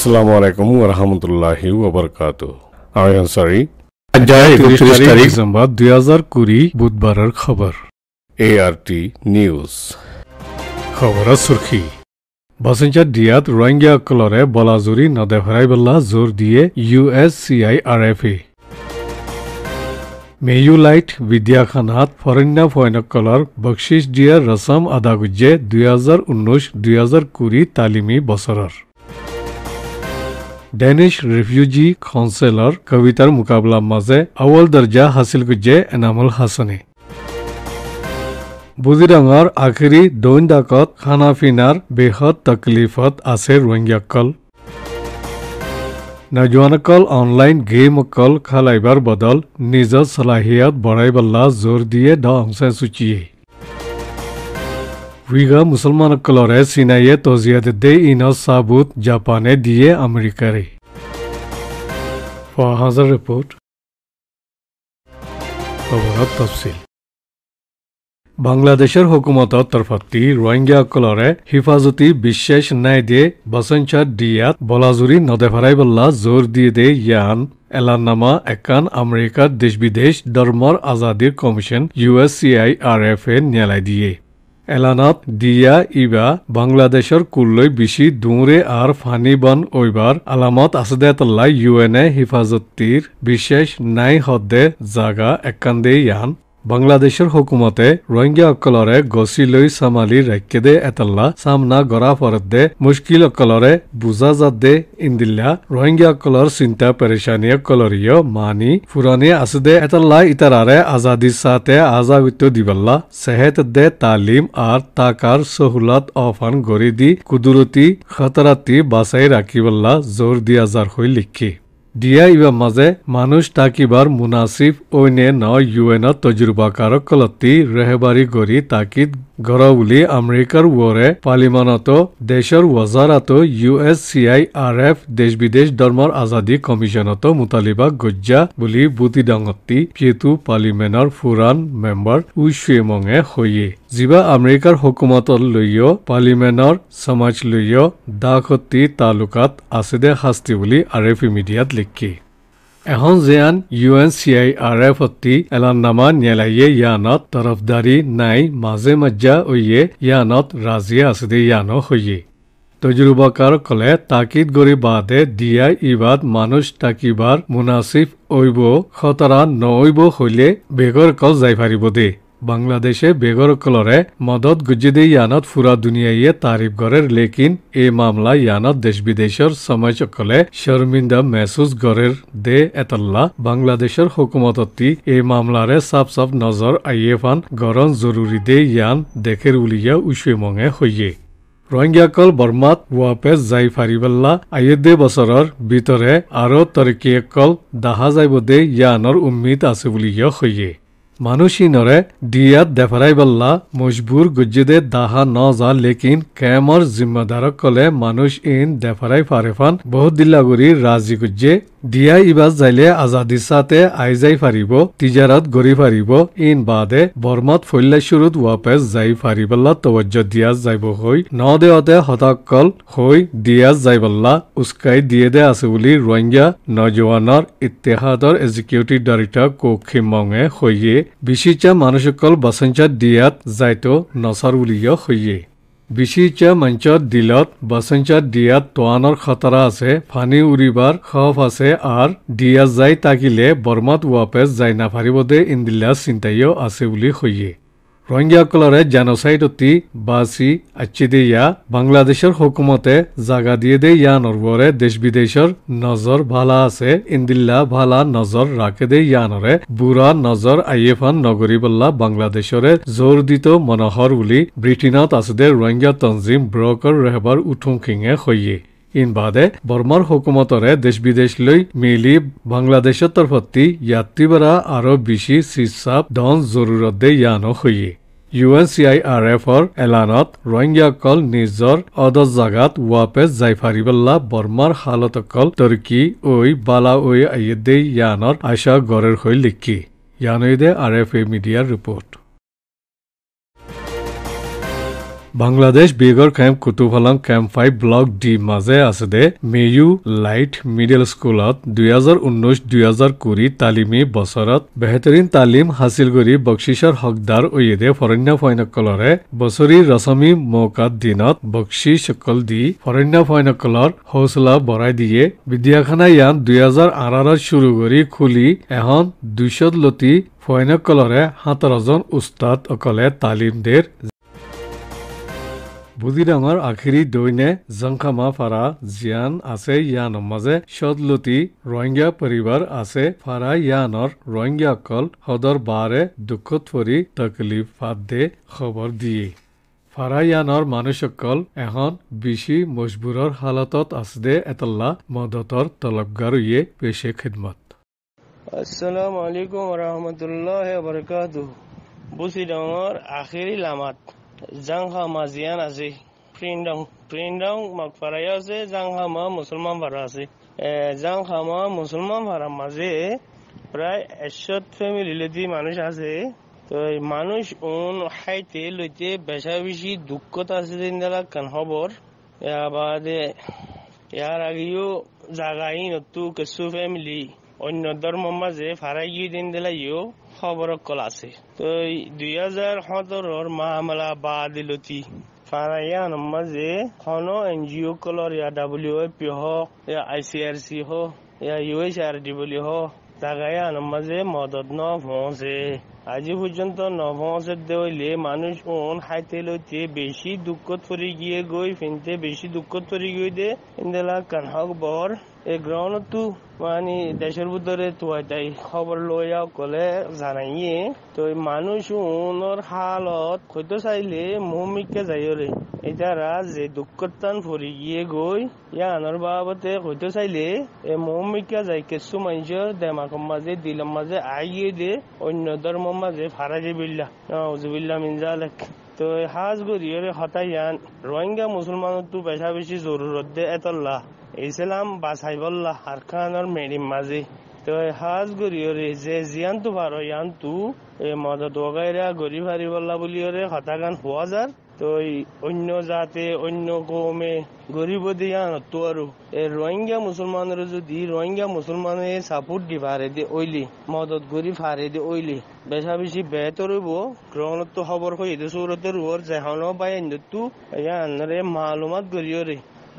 Assalamualaikum warahmatullahi wabarakatuh. I am sorry. আজায় তিরিশ তারিখ December দুই হাজার কুড়ি বুধবারের খবর এআরটি নিউজ খবরের সুর্খি বাসিঞ্চার ডিয়াত রোহিঙ্গা অকলরে বলাজুরি নদে ফেরাইবল্লা জোর দিয়ে ইউএসসিআই আর এফ এ মেয়ুলাইট বিদ্যাখানাত ফরেন্যা ফয়নকলর বকশিস দিয়ার রসম আদাগুজ্জে দুই হাজার উনিশ দুই হাজার কুড়ি তালিমি বছরের ডেনিছ ৰিফিউজি কাউঞ্চেলৰ কবিতাৰ মোকাবিলাৰ মাজে আৱল দৰ্জা হাচিল কৰিছে এনামুল হাছনি বুজিৰঙৰ আখিৰী দৈনদাকত খানা পিনাৰ বৃহৎ তকলিফত আছে ৰোহিংগীসকল নজোৱানসকল অনলাইন গেম অকল খেলাইবাৰ বদল নিজৰ চলাহিয়াত বঢ়াই বল্লা জোৰ দিয়ে দ অংশে চুচিয়েই রিংয়া মুসলমান কলরে সিনায়ে তো জিয়াদ দে ইন সাবুত জাপানে দিয়ে আমেরিকারে ফারহাזר রিপোর্ট বহুত تفصیلی বাংলাদেশর الحكومতা তরফাতী রিংয়া কলরে হিফাজতি বিশেষ ন্যায় দে বসনচার দিয়ত বলাজুরি নদে ফরাইবল্লা জোর দিয়ে দে ইয়ান एलानামা একান আমেরিকা দেশবিদেশ ধর্মর আযাদীর কমিশন ইউএসসিআই আরএফ এ নেয়লাই দিয়ে এলানাত দিয়া ইবা বাংলাদেশের কুল্লৈ বিশি দূরে আর ফানি বান ওইবার আলামত আসদেতল্লা ইউএনএ হিফাজতির বিশেষ নাই হদ্দে জাগা একান্দে ইয়ান বাংলাদেশৰ হকুমতে ৰোহিংগীয়াসকলৰে গছি লৈ চামালি ৰাক্ষেদে এটাল্লা চামনা গৰা ফৰদে মুস্কিল অকলৰে বুজা যাদে ইন্দিল্লা ৰোহিংগীয়াসকলৰ চিন্তা পেৰেচানীয়ে কলৰীয় মানি ফুৰণি দে এটাল্লা ইতাৰাৰে আজাদি চাহে আজাগত্য দিবল্লা চেহেত দে তালিম আৰ তাকাৰ চহুলাত অফান গঢ়ি দি কুদুৰতি খতৰাতি বাচাই ৰাখিবল্লা জোৰ দিয়া যাৰ হৈ লিখি ডিয়া ইবা মাজে মানুষ টাকিবার মুনাসিব ওইনে ন ইউএনত তজুর্বাকারক কলতি রেহবারি গড়ি তাকিদ গৰা বুলি আমেৰিকাৰ ৱৰে পাৰ্লিমানত দেশৰ ৱজাৰত U S C I R F দেশ বিদেশ ধৰ্মৰ আজাদী কমিশ্যনত মোতালিবা গজ্জা বুলি বুটি ডাঙতি পিয়েটো পাৰ্লিমেণ্টৰ ফুৰাণ মেম্বাৰ উইচুৱেমঙে হৈয়ে যিবা আমেৰিকাৰ হকুমতলৈ পাৰ্লিমেণ্টৰ সমাজলৈ দাসতী তালুকাত আছে দে শাস্তি বুলি আৰ এফ মিডিয়াত লিখি এখন জেয়ান U N C I R F অতি এলানামা নেলাইয়ে ইয়ানত তৰফদাৰী নাই মাজে মজ্জা ঐয়ে ইয়ানত ৰাজিয়া আছে দে ইয়ান হৈয়ে তজুৰুবাকাৰ ক'লে তাকিদ গৰি বাদে দিয়াই ইবাদ মানুহ তাকিবাৰ মুনাচিফ অইব খতৰা নঐব হলে বেগৰ কল যাই পাৰিব দেই বাংলাদেশে বেগৰকলৰে মদত গুজিদে ইয়ানত ফুৰা দুনিয়াইয়ে তাৰিফ কৰে লেকিন এই মামলা ইয়ানত দেশ বিদেশৰ সমাজসকলে শৰ্মিন্দা মেচুজ গড়েৰ দে এতল্লা বাংলাদেশৰ হুকুমতত্তি এই মামলাৰে চাফ চাফ নজৰ আইয়েফান গৰণ জৰুৰী দে ইয়ান দেশেৰ উলিয়া উচুৱে মঙে হৈয়ে ৰোহিংগ্যাকল বৰ্মাত ৱাপেছ যাই ফাৰিবাল্লা আয়োধ্যে বছৰৰ ভিতৰে আৰু তৰ্কীসকল দাহা যাইব দে ইয়ানৰ উম্মিদ আছে বুলি সৈয়ে মানুষই নরে ডিয়াত দেফারাই বল্লা মজবুর গুজ্জিদে দাহা ন যা লেকিন কেমর জিম্মাদারক কলে মানুষ ইন দেফারাই ফারেফান বহুত দিল্লাগুড়ি রাজি গুজ্জে দিয়া ইবাজ যাইলে আজাদী চাতে আই যাই ফাৰিব তিজাৰত গৰি ফাৰিব ইন বাদে বৰ্মাত ফল্যাচুৰত ৱাপেচ যাই ফাৰিবল্লা তৱজ্য দিয়াজ যাব হৈ ন দেৱতে হতাকল হৈ দিয়াজ যাইবল্লা উচকাই দিয়ে দে আছে বুলি ৰোহিংগা নজোৱানৰ ইতিহাদৰ এজিকিউটিভ ডাইৰেক্টৰ কৌশিমঙে সৈয়ে বিচিচা মানুহসকল বাচঞ্চাত দিয়াত যাইতো নচাৰ বুলিও সৈয়ে বিচিচে মঞ্চত দিলত বাচঞ্চাত দিয়াত তোৱানৰ খতৰা আছে ফানী উৰিবাৰ খফ আছে আৰু দিয়া যাই তাকিলে বৰ্মাত ৱাপেছ যাই নাফাৰিব দে ইন্দিলাৰ চিন্তাইও আছে বুলি সহিয়ে রোহিঙ্গাকলরে জেনোসাইড অতি বাসি আচ্ছি দিয়া বাংলাদেশের হুকুমতে জাগা দিয়ে দে ইয়া নরবরে দেশ বিদেশের নজর ভালা আছে ইন্দিল্লা ভালা নজর রাখে দে ইয়ানরে বুড়া নজর আইয়েফান নগরী বল্লা বাংলাদেশরে জোর দিত মনোহর বলে ব্রিটেনত আছে দে রোহিঙ্গা তঞ্জিম ব্রকর রেহবার উঠুংখিঙে সইয়ে ইনবাদে বর্মার হুকুমতরে দেশ বিদেশ লৈ মিলি বাংলাদেশের তরফতি যাত্রীবরা আরো বেশি শিশাপ ধন জরুরত দে ইয়ানো হইয়ে U N C I R এফৰ এলানত ৰোহিংগীসকল নিজৰ অদৰ জাগাত ৱাপে জাইফাৰিবল্লা বৰ্মাৰ হালতকল টৰ্কী ঐ বালা ঐ আয়েদে ইয়ানৰ আশা গড়ৰ হৈ লিখি ইয়ানৈদে আৰ এফ এ মিডিয়াৰ ৰিপৰ্ট বাংলাদেশ বেগৰ camp Kutupalong camp five block D মাজে আছে দে মেয়ু লাইট মিডিল স্কুলত দুহেজাৰ ঊনৈশ দুহেজাৰ কুৰি তালিমী বছৰত বেহতৰীন তালিম হাছিল কৰি বক্সিছৰ হকদাৰ ঐয়েদে ফৰণ্য ফৈনকলৰে বছৰি ৰশমী মৌকাত দিনত বক্সিছকল দি ফৰণ্য ফৈনকলৰ হৌচলা বঢ়াই দিয়ে বিদ্যাখানা ইয়ান দুহেজাৰ আঁৰত চুৰু কৰি খুলি এখন দুশলতি ফৈনকলৰে সাতৰজন উস্তাদ উস্তাদসকলে তালিম দেৰ বুদিডাঙৰ আখেৰি দৈনে জংখামা ফাৰা জিয়ান আছে ইয়ানৰ মাজে সদলতি ৰোহিংগা পৰিবাৰ আছে ফাৰা ইয়ানৰ ৰোহিংগাসকল সদৰ বাৰে দুখত পৰি তকলিফ ফাত দে খবৰ দিয়ে ফাৰায়ানৰ মানুহসকল এখন বেছি মজবুৰৰ হালতত আছে এটাল্লা মদতৰ তলবগাৰয়ে পেশে খিদমত আসসালামু আলাইকুম রহমতুল্লাহ বরকাত বুসি ডাঙর আখেরি লামাত janha mazian ase friend dong friend dong makfaraya ase janha ma musulman vara ase জাংখা মা মুসলমান ভাড়ার মাঝে প্রায় একশত ফ্যামিলি মানুষ আছে তো মানুষ উন হাইতে লইতে বেশা বেশি দুঃখতা আছে দিন দেলা কান খবর বাদে ইয়ার আগেও জাগাই নতু কিছু ফ্যামিলি অন্য ধর্ম মাঝে ফারাই গিয়ে দিন দিলা খবৰ কল আছে তই দুহেজাৰ সোতৰৰ মাহমালা বা দিলতি যে খন এন জি অ' কলৰ ইয়াৰ ডাব্লিউ আই পি হওক আই চি আৰ চি হওক ইয়াৰ ইউ এছ আৰ ডি বুলি হওক জাগায়ে আনম্মা যে মদত নভঁছে আজি পৰ্যন্ত নভঁছে দেউলে মানুহ সোণ খাইতে লৈ তে বেছি দুখত পৰি গিয়ে গৈ পিন্ধে বেছি দুখত পৰি গৈ দে ইন্দেলা কানহক বৰ এই গ্ৰহণতো মানে দেশৰ বুদ্ধৰে থোৱা তাই খবৰ লৈ যাওঁ কলে জানাইয়ে তই মানুহ চোনৰ শালত হয়তো চাইলে মৌমিকা যায়ৰে এতিয়া ৰাজে দুখান ফুৰি গিয়ে গৈ ইয়াৰ আনৰ বাবতে হয়তো চাইলে এই মৌমিকা যায় কেঁচু মাইজৰ দেমাকৰ মাজে দিলৰ মাজে আহিয়ে দে অন্য ধৰ্মৰ মাজে ভাৰাজে বিল্লা অ জুবিল্লা মিঞ্জা লেখ তই সাজ গৰিয়ৰে হতাই ইয়ান ৰোহিংগা মুছলমানতো বেচা বেছি জৰুৰত দে এতল্লা ইসলাম বাসাইবল্লা হারখানর মেরিম মাঝি তো হাজ গরি ওরে যে জিয়ান তো পারো ইয়ান তু এ মদত ওগাইরা গরি ভারি বল্লা বলি ওরে হতাগান হওয়া যার তো অন্য জাতে অন্য কমে গরিব দিয়া নতো আৰু এই রোহিঙ্গা মুসলমানের যদি রোহিঙ্গা মুসলমানে সাপোর্ট দি ফারে দে ওইলি মদত করি ফারে দে ওইলি বেশা বেশি বেহতর হইব গ্রহণত্ব খবর হই দে সুরতের ওর যেহানো পাই নতো ইয়ানরে মালুমাত গরিও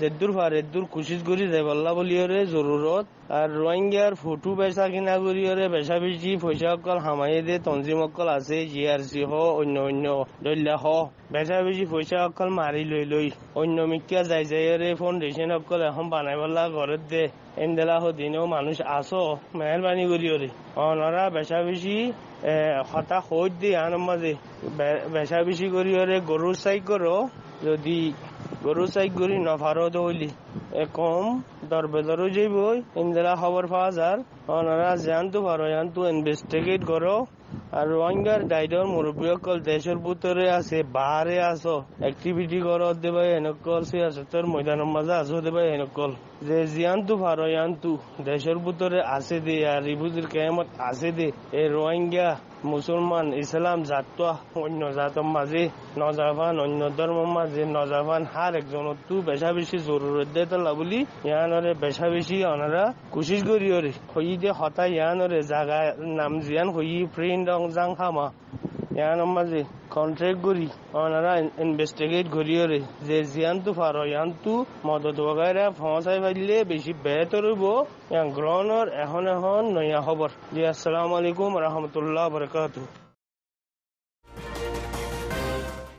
জেদুর ফার এদুর কোশিশ করি দে বল্লা বলিয়রে জরুরত আর রোহিঙ্গার ফটো বেচা কিনা করিয়রে বেচা বেচি পয়সা অকল হামাই দে তঞ্জিম অকল আছে জি আৰ চি হ অন্য অন্য দল্যা হ বেচা বেচি পয়সা অকল মাৰি লৈ লৈ অন্য মিকিয়া যাই যাই রে ফোন রেশন অকল এখন বানাই বল্লা ঘরে দে এন্দেলা হদিনেও মানুষ আসো মেহরবানি করিয়রে অনরা বেচা বেচি হতা হইত দে আনমাজে বেচা বেচি কৰি কৰিয়ৰে গৰু সাই কৰ যদি গৰু চাই ঘূৰি নভাৰ দৌলি একম দৰবেদৰো যাব ইন্দিৰা খবৰ পাওঁ যাৰ অনাৰা জানটো ভাৰ জানটো ইনভেষ্টিগেট কৰ আৰু অংগাৰ মুৰব্বী মুৰব্বীসকল দেশৰ বুটৰে আছে বাহাৰে আছ এক্টিভিটি কৰ দেবাই এনেকুৱা আছে তোৰ মৈদানৰ মাজে আছ দেবাই এনেকুৱা যে জিয়ানটো ভাৰ দেশৰ বুটৰে আছে দে আৰু ইবোৰ কেমত আছে দে এই ৰোহিংগা মুছলমান ইছলাম জাতো অন্য জাতৰ মাজে নজাবান অন্য ধৰ্মৰ মাজে নজাবান হাৰ একজনতো বেচা বেছি জৰুৰত দে তলা বুলি ইয়ানৰে বেচা বেছি অনাৰা কোচিছ কৰি অৰে সহি দে ইয়ানৰে জাগা নাম জিয়ান সহি ফ্ৰেণ্ড ৰং জাং খামা ইয়ান মাঝে কন্ট্রাক্ট করি ওনারা ইনভেস্টিগেট করিও রে যে জিয়ান্তু ফারো ইয়ান্তু মদত বগাইরা ফসাই পাইলে বেশি বেহতর হইব গ্রহণের এখন এখন নয়া খবর জি আসসালামু আলাইকুম রহমতুল্লাহ বরকাতু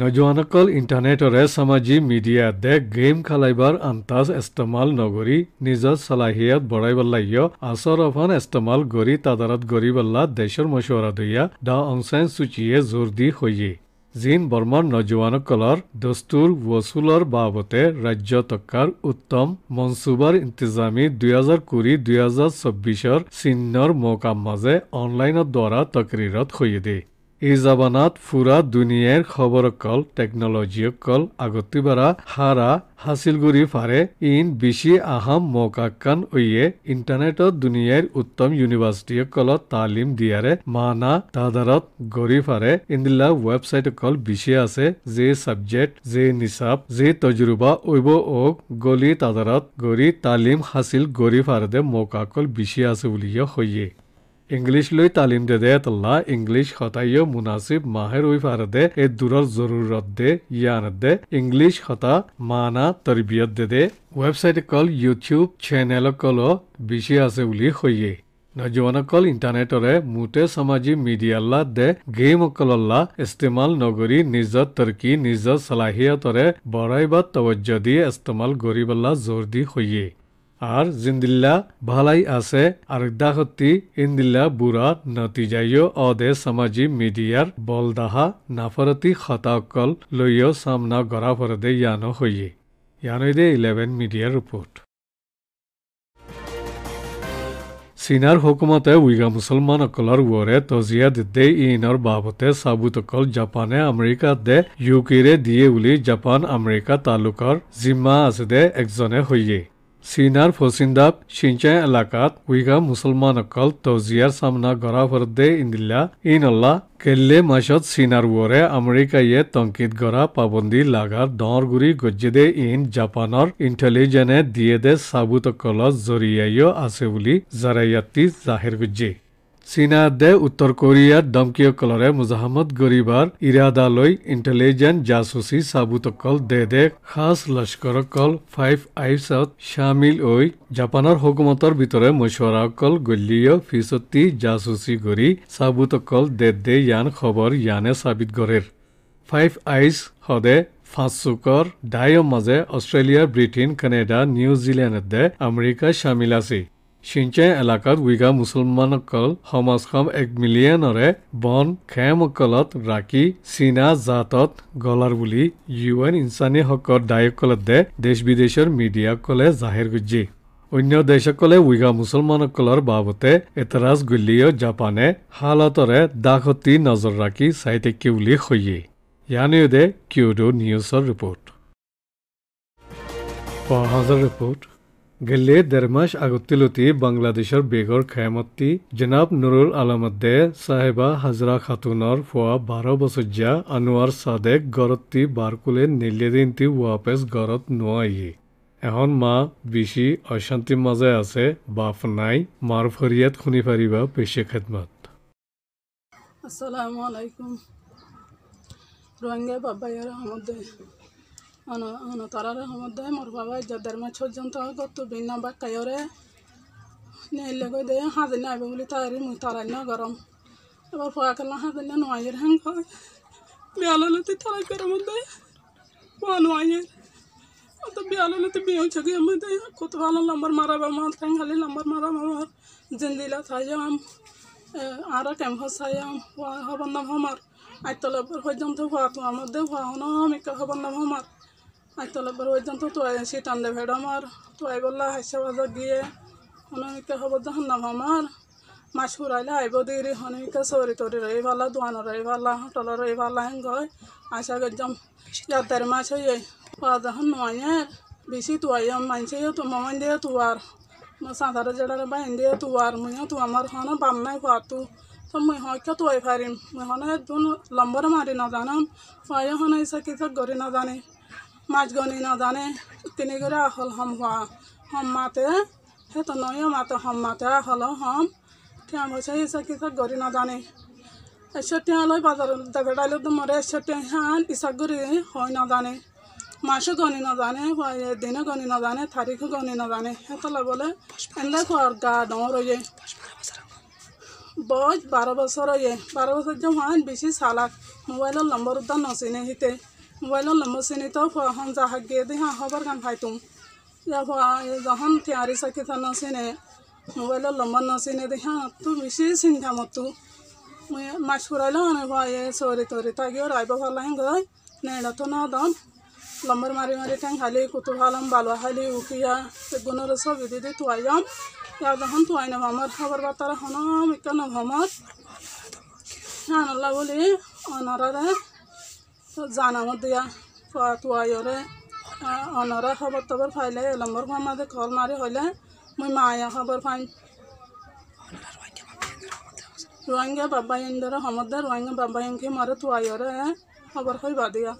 নজোৱানসকল ইণ্টাৰনেটৰে সামাজিক মিডিয়া মিডিয়াতে গেম খেলাইবাৰ আন্তাজ ইস্তেমাল নগৰি নিজৰ চলাহিয়াত বঢ়াইবলাগিয় আচৰ অভান ইস্তেমাল কৰি তাদাৰত গঢ়িবলা দেশৰ মচুৱাৰা দিয়া দা অংশেন সূচীয়ে জোৰ দি হৈয়ে জিন বৰ্মাৰ নজোৱানসকলৰ দস্তুৰ ৱচুলৰ বাবতে ৰাজ্য টকাৰ উত্তম মনচুবাৰ ইন্তজামী দুহেজাৰ কুৰি দুহেজাৰ চৌবিছৰ চিহ্নৰ মৌকাৰ মাজে অনলাইনৰ দ্বাৰা তকৰীৰত সৈয়ে দিয়ে এই জাবানাত ফুৰা দুনিয়াৰ খবৰ কল টেকনলজিয় কল আগতি বাৰা হাৰা হাচিল কৰি ফাৰে ইন বিচি আহাম মকাকান ঐয়ে ইণ্টাৰনেটত দুনিয়াৰ উত্তম ইউনিভাৰ্চিটিয় কলত তালিম দিয়াৰে মানা তাদাৰত গৰি ফাৰে ইন্দিলা ৱেবছাইট কল বেছি আছে যে ছাবজেক্ট যে নিচাব যে তজুৰবা ঐব অক গলি তাদাৰত গৰি তালিম হাছিল গঢ়ি ফাৰে দে মকাকল বেছি আছে বুলিয়ে সৈয়ে ইংলিছলৈ তালিম দে দে তল্লা ইংলিছ সতায়ো মুনাচিব মাহেৰ উইফাৰ দে এ দূৰৰ জৰুৰত দে ইয়ান দে ইংলিছ সতা মানা তৰবিয়ত দে দে ৱেবছাইট অকল ইউটিউব চেনেল অকল বেছি আছে বুলি সৈয়ে নজোৱান অকল ইণ্টাৰনেটৰে মুঠে সামাজিক মিডিয়াল্লা দে গেম অকল্লা ইস্তেমাল নগৰী নিজৰ তৰ্কী নিজৰ চলাহিয়তৰে বঢ়াই বা তৱজ্জ দি ইস্তেমাল কৰিবলা জোৰ দি সৈয়ে আৰ জিন্দিল্লা ভালাই আছে আৰু দাহতি ইন্দিল্লা বুড়া নতিজাইও অদে সামাজিক মিডিয়াৰ বলদাহা নাফৰতি খতাকল লৈয়ো সামনা গড়া ফৰদে ইয়ানো হইয়ে ইয়ানইদে ইলেভেন মিডিয়াৰ ৰিপৰ্ট চীনাৰ হকুমতে উইগা মুছলমানসকলৰ ওৰে তজিয়া দিদে ইনৰ বাবতে চাবুতকল জাপানে আমেৰিকা দে ইউকিৰে দিয়ে বুলি জাপান আমেৰিকা তালুকৰ জিম্মা আছে দে একজনে হৈয়েই سینار فوسیندا شینچای علاقات ویگا مسلمان اکل توزیار سامنا گرا فرده اندلیا این اللہ کلی ماشد سینار ووره امریکا یه تنکید گرا پابندی لاغار دانرگوری گجده این جاپانر انٹلیجنه دیده ثابوت کلا زوریه یو آسیولی زرایتی ظاهر گجی. চীনাদে উত্তৰ কোৰিয়াত ডমকীয় কলৰে মুজাহমদ গৰিবাৰ ইৰাদালৈ ইণ্টেলিজেণ্ট জাচুচি চাবুত কল দে দে খাচ লস্কৰ কল ফাইভ আইচত চামিল ঐ জাপানৰ হকুমতৰ ভিতৰে মছৰা কল গলীয় ফিচতি জাচুচি গৰি চাবুত কল দে দে ইয়ান খবৰ ইয়ানে চাবিত গঢ়েৰ ফাইভ আইচ সদে ফাঁচুকৰ ডাইৰ মাজে অষ্ট্ৰেলিয়া ব্ৰিটেইন কানাডা নিউজিলেণ্ডে আমেৰিকা চামিল আছিল চিনচাই এলেকাত উইগা মুছলমানসকল সমাজখন এক মিলিয়নৰে বন খেমসকলত ৰাখি চীনা জাতত গলাৰ বুলি ইউ এন ইনচানী হকৰ দায়কলতে দেশ বিদেশৰ মিডিয়াসকলে জাহিৰ গুজি অন্য দেশসকলে উইগা মুছলমানসকলৰ বাবতে এতৰাজ গুলিয় জাপানে হালতৰে দাসতি নজৰ ৰাখি চাই থাকি বুলি সৈয়ে ইয়ানেদে কিউডো নিউজৰ ৰিপৰ্ট ৰিপৰ্ট গেলে দেড় মাস আগতিলতি বাংলাদেশের বেগর খেমত্তি জনাব নুরুল আলমদ্দে সাহেবা হাজরা খাতুনর ফোয়া বারো বছরজা আনোয়ার সাদেক গরত্তি বারকুলে নিলেদিনতি ওয়াপেস গরত নোয়াইয়ে এখন মা বিশি অশান্তির মাঝে আছে বাপ নাই মার ফরিয়াত শুনি পারিবা পেশে খেদমত আসসালামু আলাইকুম রোহিঙ্গা আর আমাদের অনতারারে সমুদায় মোর বাবা ইজাদার মাছ পর্যন্ত গত বিনা বা কায়রে নেইলে গই দে হাজির না আইবে বলে তারি মুই তারাই না গরম এবার ফয়া কালা হাজির না নোয়াইয়ের হ্যাং হয় বিয়ালতে তারাই করে মধ্যে নোয়াইয়ের তো বিয়ালতে বিয়ে হচ্ছে মধ্যে কত ভালো লম্বর মারাবে আমার ঠ্যাং খালি লম্বর মারাবে আমার জিন্দিলা থাইয়াম আর ক্যাম্পাস থাইয়াম ফয়া হবার নাম আমার আইতলা পর্যন্ত ফয়া তো আমাদের ফয়া হন আমি হবার নাম আমার আইতলাবার ওই জন্য তো সিটান দে ভেড় আমার তো আই বললা হাসা বাজার গিয়ে হনুমিকা হব যখন নাম আমার মাছ ফুরাইলে আইব দিয়ে হনুমিকা সরি তরি রই ভালা দোয়ানো রই ভালা হোটেল রই ভালা হ্যাঁ গয় আশা গেছাম যাতের মাছ হয়ে পাওয়া যখন নয়ের বেশি তুয়াই মানছে তো মামাই দিয়ে আর সাঁতার জেডারে বাইন দিয়ে আর মুইও তো আমার হন বাম নাই খোয়ার তু তো মুই হয় তুয়াই ফারিম মুই হন দুন লম্বর মারি না জানাম তুয়াই হন এসে কিসা গড়ি না জানি মাছ গনি না জানে তিনি করে হল হম হওয়া হম মাতে হে তো নয় মাতে হম মাতে হল হম ঠ্যাঁ বসে এসে কিসা গরি না জানে এসে লই বাজার দেখা ডাইলে তো মরে এসে হ্যাঁ ইসা গরি হয় না জানে মাসে গনি না জানে দিনে গনি না জানে তারিখে গনি না জানে হেতলা বলে এনে খর গা ডর ইয়ে বয়স বারো বছর ইয়ে বারো বছর যে হন বেশি সালাক মোবাইলের নম্বর উদ্যান নচিনে হিতে মোবাইলত নামচিনি তো ফহন জাহাগে দেহা হবার গান ফাইতুম যখন তিয়ারি চাকি থান চিনে মোবাইলত লম্বন নচিনে দেহা তো বেশি চিন্তা মতো মাছ ফুরাইল এ চৰি তৰি তাগিও ৰাইব ফালাহেন গৈ নেড়াতো ন দম লম্বর মারি মারি ঠ্যাং হালি কুতুব হালাম বালুয়া হালি উকিয়া গুণর সব বিধি দি তুয়াইয়াম ইয়া যখন তুয়াই নেব আমার খবর বার্তারা হনম ইকা নভমত হ্যাঁ আল্লাহ বলি অনারা জানামো দিয়া তোয়াইরে অনরে খবর টবর ফাইলে এলম্বর মাদে কল মারি হইলে মই মায়া খবর ফাইন রোহিঙ্গা বাবা ইন্দরে সমদে রোহিঙ্গা বাবা ইংকে মারে তোয়াইরে খবর হইবা দিয়া